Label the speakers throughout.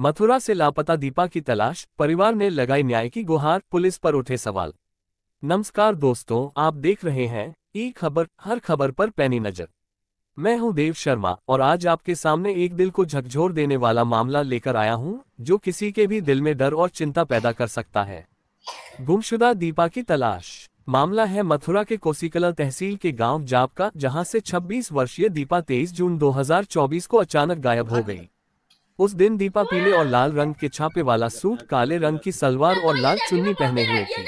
Speaker 1: मथुरा से लापता दीपा की तलाश परिवार ने लगाई न्याय की गुहार पुलिस पर उठे सवाल नमस्कार दोस्तों आप देख रहे हैं ई खबर हर खबर पर पैनी नजर मैं हूं देव शर्मा और आज आपके सामने एक दिल को झकझोर देने वाला मामला लेकर आया हूं जो किसी के भी दिल में डर और चिंता पैदा कर सकता है गुमशुदा दीपा की तलाश मामला है मथुरा के कोसीकला तहसील के गांव जाप का जहां से 26 वर्षीय दीपा 23 जून 2024 को अचानक गायब हो गई उस दिन दीपा पीले और लाल रंग के छापे वाला सूट काले रंग की सलवार और लाल चुन्नी पहने हुए थी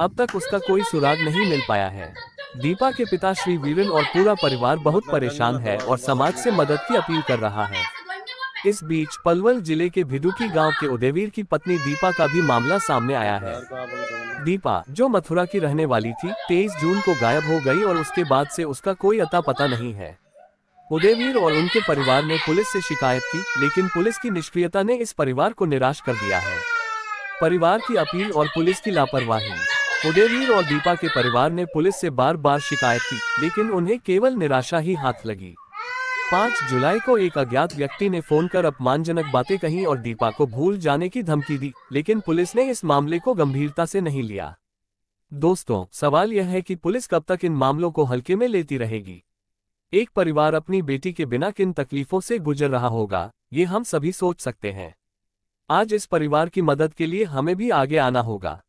Speaker 1: अब तक उसका कोई सुराग नहीं मिल पाया है दीपा के पिता श्री वीरन और पूरा परिवार बहुत परेशान है और समाज से मदद की अपील कर रहा है इस बीच पलवल जिले के भिदुकी गांव के उदयवीर की पत्नी दीपा का भी मामला सामने आया है दीपा जो मथुरा की रहने वाली थी तेईस जून को गायब हो गई और उसके बाद से उसका कोई अता पता नहीं है उदयवीर और उनके परिवार ने पुलिस से शिकायत की लेकिन पुलिस की निष्क्रियता ने इस परिवार को निराश कर दिया है परिवार की अपील और पुलिस की लापरवाही उदयवीर और दीपा के परिवार ने पुलिस से बार बार शिकायत की लेकिन उन्हें केवल निराशा ही हाथ लगी पाँच जुलाई को एक अज्ञात व्यक्ति ने फोन कर अपमानजनक बातें कही और दीपा को भूल जाने की धमकी दी लेकिन पुलिस ने इस मामले को गंभीरता से नहीं लिया दोस्तों सवाल यह है कि पुलिस कब तक इन मामलों को हल्के में लेती रहेगी एक परिवार अपनी बेटी के बिना किन तकलीफों से गुजर रहा होगा ये हम सभी सोच सकते हैं आज इस परिवार की मदद के लिए हमें भी आगे आना होगा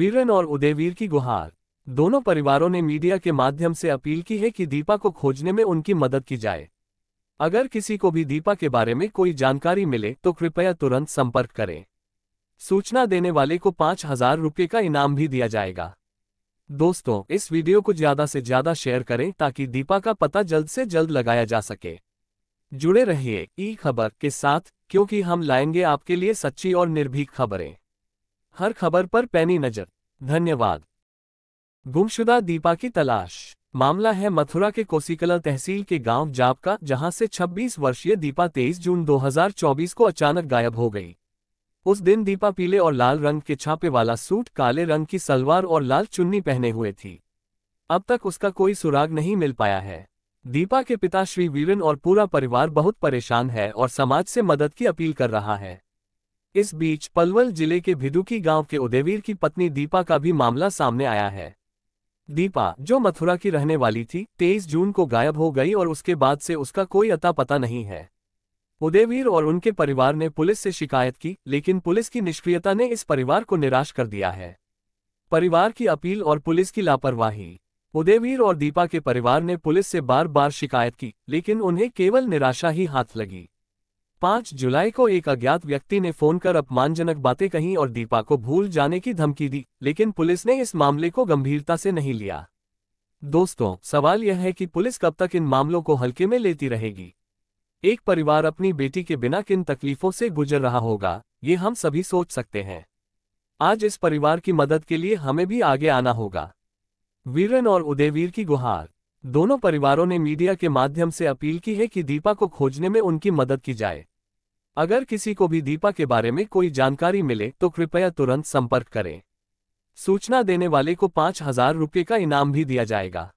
Speaker 1: वीरन और उदयवीर की गुहार दोनों परिवारों ने मीडिया के माध्यम से अपील की है कि दीपा को खोजने में उनकी मदद की जाए अगर किसी को भी दीपा के बारे में कोई जानकारी मिले तो कृपया तुरंत संपर्क करें सूचना देने वाले को पाँच हजार रुपये का इनाम भी दिया जाएगा दोस्तों इस वीडियो को ज्यादा से ज्यादा शेयर करें ताकि दीपा का पता जल्द से जल्द लगाया जा सके जुड़े रहिए ई खबर के साथ क्योंकि हम लाएंगे आपके लिए सच्ची और निर्भीक खबरें हर खबर पर पैनी नजर धन्यवाद गुमशुदा दीपा की तलाश मामला है मथुरा के कोसीकला तहसील के गांव जाप का जहां से 26 वर्षीय दीपा 23 जून 2024 को अचानक गायब हो गई उस दिन दीपा पीले और लाल रंग के छापे वाला सूट काले रंग की सलवार और लाल चुन्नी पहने हुए थी अब तक उसका कोई सुराग नहीं मिल पाया है दीपा के पिता श्री वीरन और पूरा परिवार बहुत परेशान है और समाज से मदद की अपील कर रहा है इस बीच पलवल जिले के भिदुकी गांव के उदयवीर की पत्नी दीपा का भी मामला सामने आया है दीपा जो मथुरा की रहने वाली थी 23 जून को गायब हो गई और उसके बाद से उसका कोई अता पता नहीं है उदयवीर और उनके परिवार ने पुलिस से शिकायत की लेकिन पुलिस की निष्क्रियता ने इस परिवार को निराश कर दिया है परिवार की अपील और पुलिस की लापरवाही उदयवीर और दीपा के परिवार ने पुलिस से बार बार शिकायत की लेकिन उन्हें केवल निराशा ही हाथ लगी पांच जुलाई को एक अज्ञात व्यक्ति ने फोन कर अपमानजनक बातें कहीं और दीपा को भूल जाने की धमकी दी लेकिन पुलिस ने इस मामले को गंभीरता से नहीं लिया दोस्तों सवाल यह है कि पुलिस कब तक इन मामलों को हल्के में लेती रहेगी एक परिवार अपनी बेटी के बिना किन तकलीफों से गुजर रहा होगा ये हम सभी सोच सकते हैं आज इस परिवार की मदद के लिए हमें भी आगे आना होगा वीरन और उदयवीर की गुहार दोनों परिवारों ने मीडिया के माध्यम से अपील की है कि दीपा को खोजने में उनकी मदद की जाए अगर किसी को भी दीपा के बारे में कोई जानकारी मिले तो कृपया तुरंत संपर्क करें सूचना देने वाले को पाँच हजार रुपये का इनाम भी दिया जाएगा